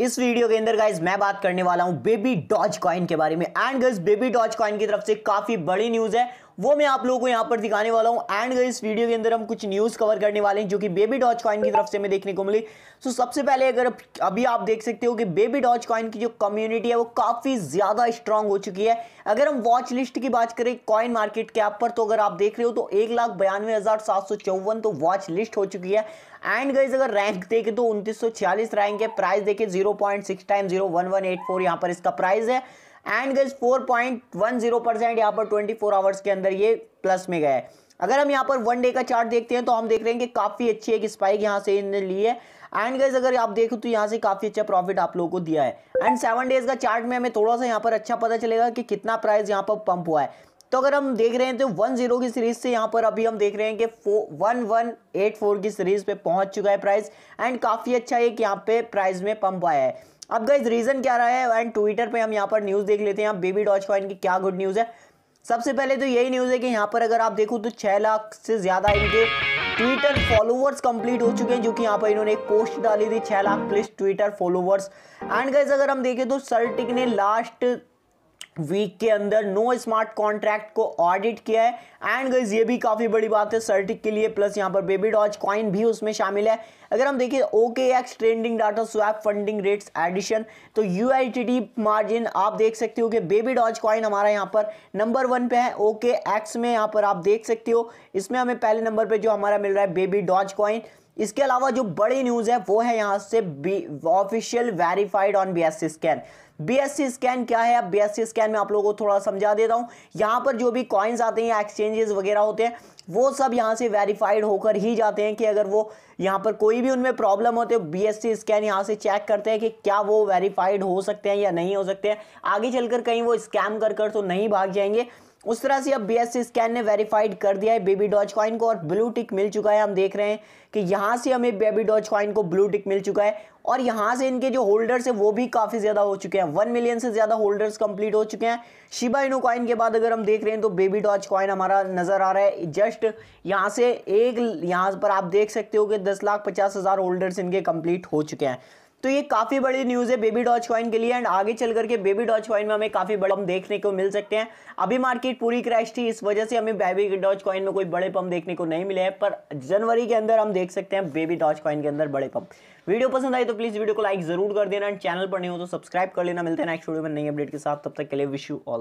इस वीडियो के अंदर गाइज मैं बात करने वाला हूं बेबी डॉज कॉइन के बारे में and guys baby doge coin की तरफ से काफी बड़ी न्यूज है वो मैं आप लोगों को यहाँ पर दिखाने वाला हूँ एंड इस वीडियो के अंदर हम कुछ न्यूज़ कवर करने वाले हैं जो कि बेबी डॉच कॉइन की तरफ से हमें देखने को मिली सो so, सबसे पहले अगर अभी आप देख सकते हो कि बेबी डॉच कॉइन की जो कम्युनिटी है वो काफ़ी ज़्यादा स्ट्रांग हो चुकी है अगर हम वॉच लिस्ट की बात करें कॉइन मार्केट के ऐप पर तो अगर आप देख रहे हो तो एक लाख बयानवे हज़ार सात सौ चौवन तो वॉच लिस्ट हो चुकी है एंड गाइज अगर रैंक देखें तो उन्तीस सौ छियालीस रैंक है प्राइस देखें zero point six time zero one one eight four यहाँ पर इसका प्राइस है एंड गज 4.10 परसेंट यहाँ पर 24 आवर्स के अंदर ये प्लस में गया है अगर हम यहाँ पर वन डे का चार्ट देखते हैं तो हम देख रहे हैं कि काफ़ी अच्छी एक स्पाइक यहाँ से इनने ली है एंड गज अगर आप देखो तो यहाँ से काफ़ी अच्छा प्रॉफिट आप लोगों को दिया है एंड सेवन डेज का चार्ट में हमें थोड़ा सा यहाँ पर अच्छा पता चलेगा कि कितना प्राइस यहाँ पर पंप हुआ है तो अगर हम देख रहे हैं तो वन जीरो की सीरीज से यहाँ पर अभी हम देख रहे हैं कि वन वन एट फोर की सीरीज पे पहुंच चुका है प्राइस एंड काफ़ी अच्छा एक यहाँ पे प्राइस में पंप आया है अब गाइज रीज़न क्या रहा है एंड ट्विटर पे हम यहाँ पर न्यूज़ देख लेते हैं बेबी डॉच कॉइन की क्या गुड न्यूज़ है सबसे पहले तो यही न्यूज़ है कि यहाँ पर अगर आप देखो तो छह लाख से ज़्यादा इनके ट्विटर फॉलोवर्स कंप्लीट हो चुके हैं जो कि यहाँ पर इन्होंने एक पोस्ट डाली थी छह lakh plus Twitter followers and guys अगर हम देखें तो सर्टिक ने लास्ट वीक के अंदर नो स्मार्ट कॉन्ट्रैक्ट को ऑडिट किया है एंड गईज ये भी काफ़ी बड़ी बात है सर्टिक के लिए प्लस यहाँ पर बेबी डॉज कॉइन भी उसमें शामिल है अगर हम देखें okay X trending data swap funding rates edition तो यू मार्जिन आप देख सकते हो कि बेबी डॉज कॉइन हमारा यहाँ पर नंबर वन पे है ओके एक्स में यहाँ पर आप देख सकते हो इसमें हमें पहले नंबर पर जो हमारा मिल रहा है बेबी डॉज कॉइन इसके अलावा जो बड़ी न्यूज़ है वो है यहाँ से official verified on BSC scan BSC scan क्या है अब बीएससी स्कैन में आप लोगों को थोड़ा समझा देता हूँ यहाँ पर जो भी कॉइन्स आते हैं एक्सचेंजेस वगैरह होते हैं वो सब यहाँ से वेरीफाइड होकर ही जाते हैं कि अगर वो यहाँ पर कोई भी उनमें प्रॉब्लम होते एस बीएससी स्कैन यहाँ से चेक करते हैं कि क्या वो वेरीफाइड हो सकते हैं या नहीं हो सकते हैं आगे चलकर कहीं वो स्कैम कर कर तो नहीं भाग जाएंगे उस तरह से अब बी स्कैन ने वेरीफाइड कर दिया है बेबी डॉज कॉइन को और ब्लू टिक मिल चुका है हम देख रहे हैं कि यहाँ से हमें बेबी डॉज कॉइन को ब्लू टिक मिल चुका है और यहाँ से इनके जो होल्डर्स हैं वो भी काफ़ी ज़्यादा हो चुके हैं वन मिलियन से ज़्यादा होल्डर्स कंप्लीट हो चुके हैं शिबा इनो कॉइन के बाद अगर हम देख रहे हैं तो बेबी डॉज कॉइन हमारा नज़र आ रहा है जस्ट यहाँ से एक यहाँ पर आप देख सकते हो कि दस लाख पचास हज़ार होल्डर्स इनके कम्प्लीट हो चुके हैं तो ये काफ़ी बड़ी न्यूज़ है बेबी डॉच कॉइन के लिए एंड आगे चल करके बेबी डॉच कॉइन में हमें काफ़ी बड़े पम देखने को मिल सकते हैं अभी मार्केट पूरी क्रैश थी इस वजह से हमें बेबी डॉच कॉइन में कोई बड़े पम देखने को नहीं मिले हैं पर जनवरी के अंदर हम देख सकते हैं बेबी डॉच कॉइन के अंदर बड़े पम्प वीडियो पसंद आई तो प्लीज़ वीडियो को लाइक जरूर कर देना एंड चैनल पर नहीं हो तो सब्सक्राइब कर लेना मिलते हैं नेक्स्ट वीडियो में नई अपडेट के साथ तब तक के लिए विश यू ऑल